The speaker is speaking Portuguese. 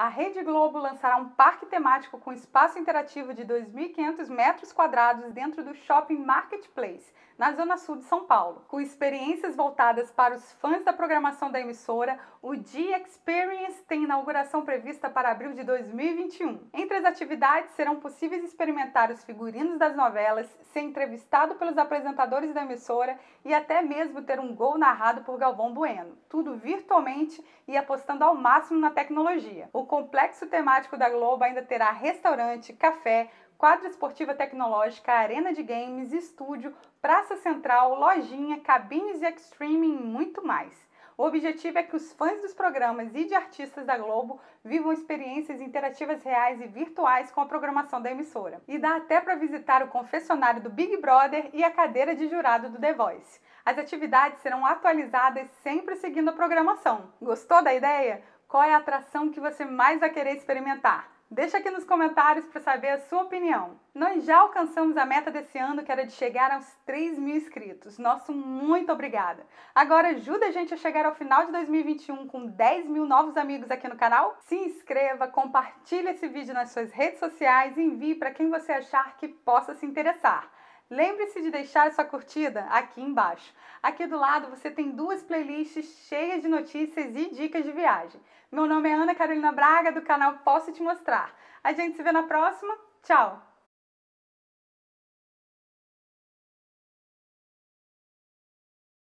A Rede Globo lançará um parque temático com espaço interativo de 2.500 metros quadrados dentro do shopping Marketplace, na zona sul de São Paulo. Com experiências voltadas para os fãs da programação da emissora, o Dia Experience tem inauguração prevista para abril de 2021. Entre as atividades, serão possíveis experimentar os figurinos das novelas, ser entrevistado pelos apresentadores da emissora e até mesmo ter um gol narrado por Galvão Bueno. Tudo virtualmente e apostando ao máximo na tecnologia. O complexo temático da Globo ainda terá restaurante, café, quadra esportiva tecnológica, arena de games, estúdio, praça central, lojinha, cabines e streaming e muito mais. O objetivo é que os fãs dos programas e de artistas da Globo vivam experiências interativas reais e virtuais com a programação da emissora. E dá até para visitar o confessionário do Big Brother e a cadeira de jurado do The Voice. As atividades serão atualizadas sempre seguindo a programação. Gostou da ideia? Qual é a atração que você mais vai querer experimentar? Deixa aqui nos comentários para saber a sua opinião. Nós já alcançamos a meta desse ano, que era de chegar aos 3 mil inscritos. Nosso muito obrigada! Agora ajuda a gente a chegar ao final de 2021 com 10 mil novos amigos aqui no canal? Se inscreva, compartilhe esse vídeo nas suas redes sociais e envie para quem você achar que possa se interessar. Lembre-se de deixar a sua curtida aqui embaixo. Aqui do lado você tem duas playlists cheias de notícias e dicas de viagem. Meu nome é Ana Carolina Braga, do canal Posso Te Mostrar. A gente se vê na próxima. Tchau!